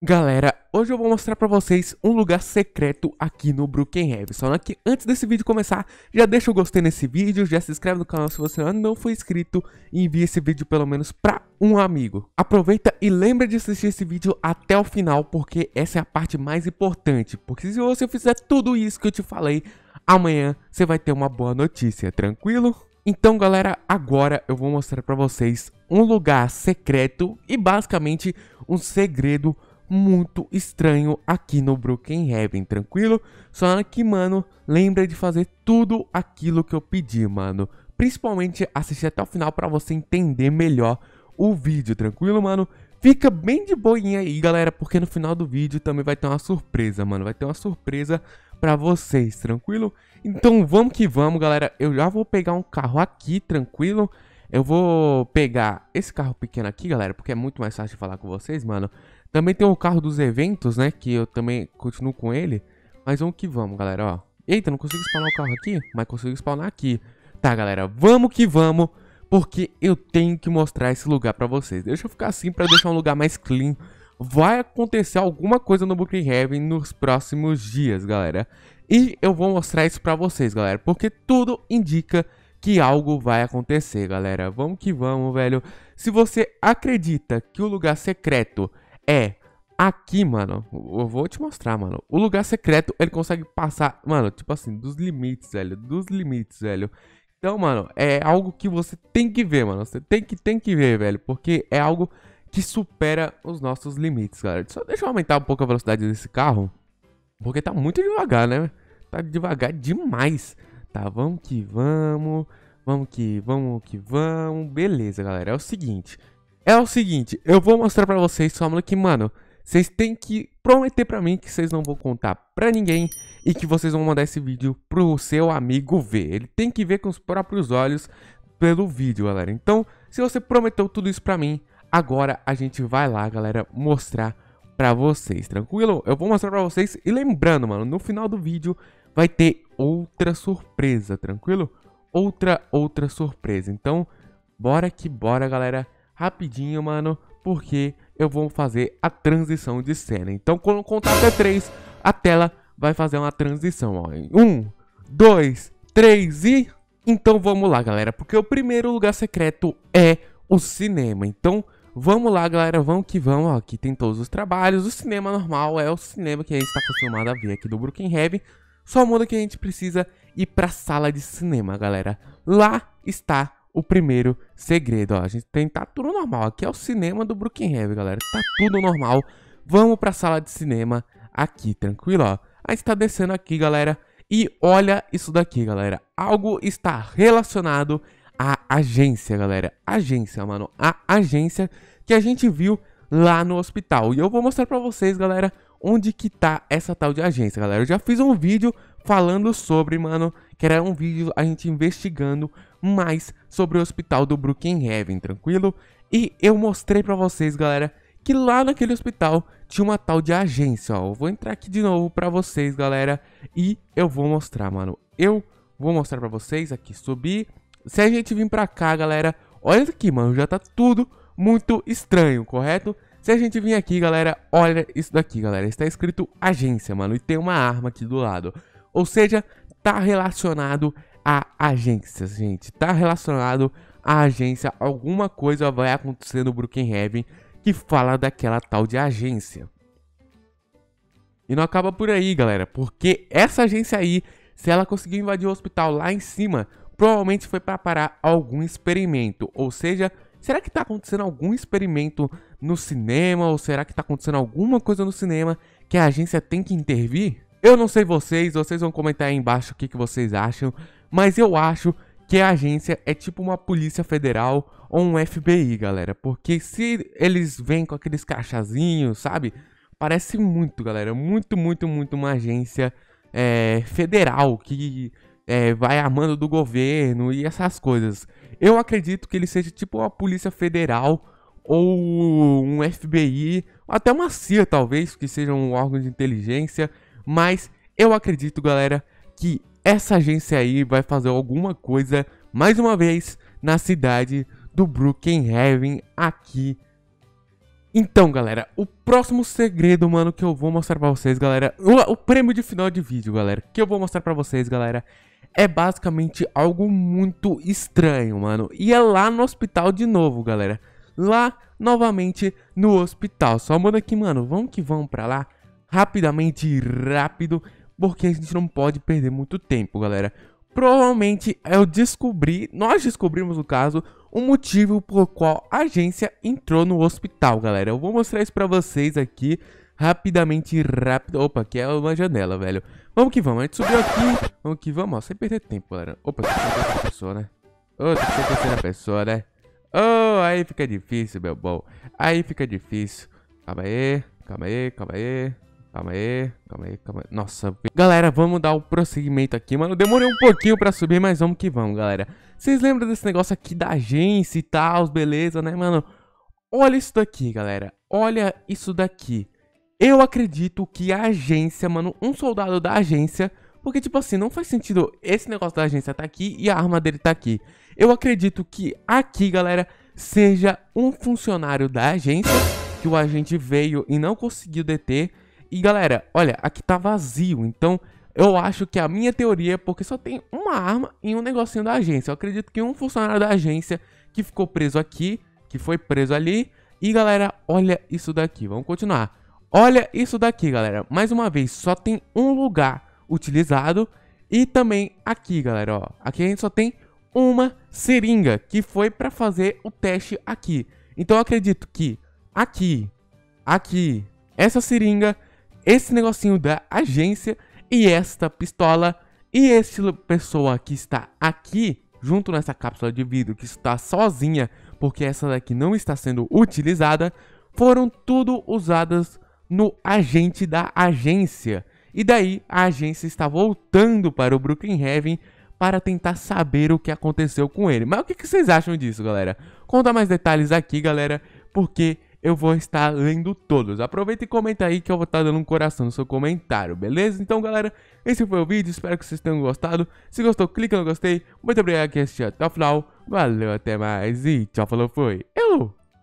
Galera, hoje eu vou mostrar pra vocês um lugar secreto aqui no Brookhaven. Só que antes desse vídeo começar, já deixa o gostei nesse vídeo, já se inscreve no canal se você ainda não foi inscrito e envia esse vídeo pelo menos pra um amigo. Aproveita e lembra de assistir esse vídeo até o final, porque essa é a parte mais importante. Porque se você fizer tudo isso que eu te falei, amanhã você vai ter uma boa notícia, tranquilo? Então, galera, agora eu vou mostrar para vocês um lugar secreto e basicamente um segredo muito estranho aqui no Brookhaven, tranquilo? Só que, mano, lembra de fazer tudo aquilo que eu pedi, mano. Principalmente assistir até o final para você entender melhor o vídeo, tranquilo, mano? Fica bem de boinha aí, galera, porque no final do vídeo também vai ter uma surpresa, mano. Vai ter uma surpresa pra vocês, tranquilo? Então vamos que vamos, galera. Eu já vou pegar um carro aqui, tranquilo? Eu vou pegar esse carro pequeno aqui, galera, porque é muito mais fácil de falar com vocês, mano. Também tem o carro dos eventos, né? Que eu também continuo com ele. Mas vamos que vamos, galera, ó. Eita, não consigo spawnar o carro aqui, mas consigo spawnar aqui. Tá, galera, vamos que vamos, porque eu tenho que mostrar esse lugar pra vocês. Deixa eu ficar assim pra deixar um lugar mais clean. Vai acontecer alguma coisa no Booking Heaven nos próximos dias, galera. E eu vou mostrar isso pra vocês, galera, porque tudo indica que algo vai acontecer, galera. Vamos que vamos, velho. Se você acredita que o lugar secreto é aqui, mano. Eu vou te mostrar, mano. O lugar secreto, ele consegue passar, mano, tipo assim, dos limites, velho. Dos limites, velho. Então, mano, é algo que você tem que ver, mano. Você tem que, tem que ver, velho. Porque é algo que supera os nossos limites, galera. Só deixa eu aumentar um pouco a velocidade desse carro. Porque tá muito devagar, né? Tá devagar demais. Tá, vamos que vamos. Vamos que vamos que vamos. Beleza, galera. É o seguinte. É o seguinte, eu vou mostrar pra vocês, Só que, mano, vocês têm que prometer pra mim que vocês não vão contar pra ninguém e que vocês vão mandar esse vídeo pro seu amigo ver. Ele tem que ver com os próprios olhos pelo vídeo, galera. Então, se você prometeu tudo isso pra mim, agora a gente vai lá, galera, mostrar pra vocês, tranquilo? Eu vou mostrar pra vocês e lembrando, mano, no final do vídeo vai ter outra surpresa, tranquilo? Outra, outra surpresa. Então, bora que bora, galera rapidinho, mano, porque eu vou fazer a transição de cena. Então, quando contar até 3, a tela vai fazer uma transição, ó. 1, 2, 3 e... Então vamos lá, galera, porque o primeiro lugar secreto é o cinema. Então vamos lá, galera, vamos que vamos. Ó, aqui tem todos os trabalhos. O cinema normal é o cinema que a gente está acostumado a ver aqui do Brooklyn Heavy. Só muda que a gente precisa ir para a sala de cinema, galera. Lá está o primeiro segredo. Ó, a gente tem tá tudo normal. Aqui é o cinema do Brooklyn Brookhaven, galera. Tá tudo normal. Vamos pra sala de cinema aqui, tranquilo, ó. A gente tá descendo aqui, galera. E olha isso daqui, galera. Algo está relacionado à agência, galera. Agência, mano. A agência que a gente viu lá no hospital. E eu vou mostrar pra vocês, galera, onde que tá essa tal de agência, galera. Eu já fiz um vídeo falando sobre, mano, que era um vídeo a gente investigando mais sobre o hospital do Brookhaven, tranquilo? E eu mostrei pra vocês, galera, que lá naquele hospital tinha uma tal de agência, ó. Eu vou entrar aqui de novo pra vocês, galera, e eu vou mostrar, mano. Eu vou mostrar pra vocês aqui, subir. Se a gente vir pra cá, galera, olha aqui, mano, já tá tudo muito estranho, correto? Se a gente vir aqui, galera, olha isso daqui, galera. Está escrito agência, mano, e tem uma arma aqui do lado. Ou seja, tá relacionado a agências, gente. Tá relacionado a agência. Alguma coisa vai acontecer no Heaven que fala daquela tal de agência. E não acaba por aí, galera, porque essa agência aí, se ela conseguiu invadir o hospital lá em cima, provavelmente foi para parar algum experimento, ou seja, Será que está acontecendo algum experimento no cinema ou será que está acontecendo alguma coisa no cinema que a agência tem que intervir? Eu não sei vocês, vocês vão comentar aí embaixo o que, que vocês acham, mas eu acho que a agência é tipo uma polícia federal ou um FBI, galera, porque se eles vêm com aqueles cachazinhos, sabe? Parece muito, galera, muito, muito, muito uma agência é, federal que é, vai amando do governo e essas coisas. Eu acredito que ele seja tipo uma polícia federal ou um FBI, ou até uma CIA talvez, que seja um órgão de inteligência, mas eu acredito, galera, que essa agência aí vai fazer alguma coisa mais uma vez na cidade do Heaven aqui. Então, galera, o próximo segredo, mano, que eu vou mostrar pra vocês, galera, o, o prêmio de final de vídeo, galera, que eu vou mostrar pra vocês, galera, é basicamente algo muito estranho, mano. E é lá no hospital de novo, galera. Lá, novamente, no hospital. Só manda aqui, mano, vamos que vamos pra lá. Rapidamente, rápido. Porque a gente não pode perder muito tempo, galera. Provavelmente, eu é descobri, nós descobrimos, o caso, o motivo por qual a agência entrou no hospital, galera. Eu vou mostrar isso pra vocês aqui rapidamente, rápido. Opa, aqui é uma janela, velho. Vamos que vamos, a gente subiu aqui. Vamos que vamos, ó, sem perder tempo, galera. Opa, tem que ser né? terceira pessoa, né? Ô, oh, tem que ser terceira pessoa, né? Oh, aí fica difícil, meu bom. Aí fica difícil. Calma aí, calma aí, calma aí. Calma aí, calma aí, calma aí. Nossa, galera, vamos dar o um prosseguimento aqui, mano. Demorei um pouquinho pra subir, mas vamos que vamos, galera. Vocês lembram desse negócio aqui da agência e tal, beleza, né, mano? Olha isso daqui, galera. Olha isso daqui. Eu acredito que a agência, mano, um soldado da agência. Porque, tipo assim, não faz sentido esse negócio da agência tá aqui e a arma dele tá aqui. Eu acredito que aqui, galera, seja um funcionário da agência que o agente veio e não conseguiu deter. E, galera, olha, aqui tá vazio, então eu acho que é a minha teoria é porque só tem uma arma e um negocinho da agência. Eu acredito que um funcionário da agência que ficou preso aqui, que foi preso ali. E galera, olha isso daqui, vamos continuar. Olha isso daqui, galera. Mais uma vez, só tem um lugar utilizado. E também aqui, galera, ó. Aqui a gente só tem uma seringa que foi para fazer o teste aqui. Então acredito que aqui, aqui, essa seringa, esse negocinho da agência e esta pistola e este pessoa que está aqui junto nessa cápsula de vidro que está sozinha porque essa daqui não está sendo utilizada foram tudo usadas no agente da agência. E daí a agência está voltando para o Brooklyn Heaven para tentar saber o que aconteceu com ele. Mas o que vocês acham disso, galera? Conta mais detalhes aqui, galera, porque eu vou estar lendo todos. Aproveita e comenta aí que eu vou estar dando um coração no seu comentário, beleza? Então, galera, esse foi o vídeo. Espero que vocês tenham gostado. Se gostou, clica no gostei. Muito obrigado por assistir até o final. Valeu, até mais e tchau, falou, fui. Eu!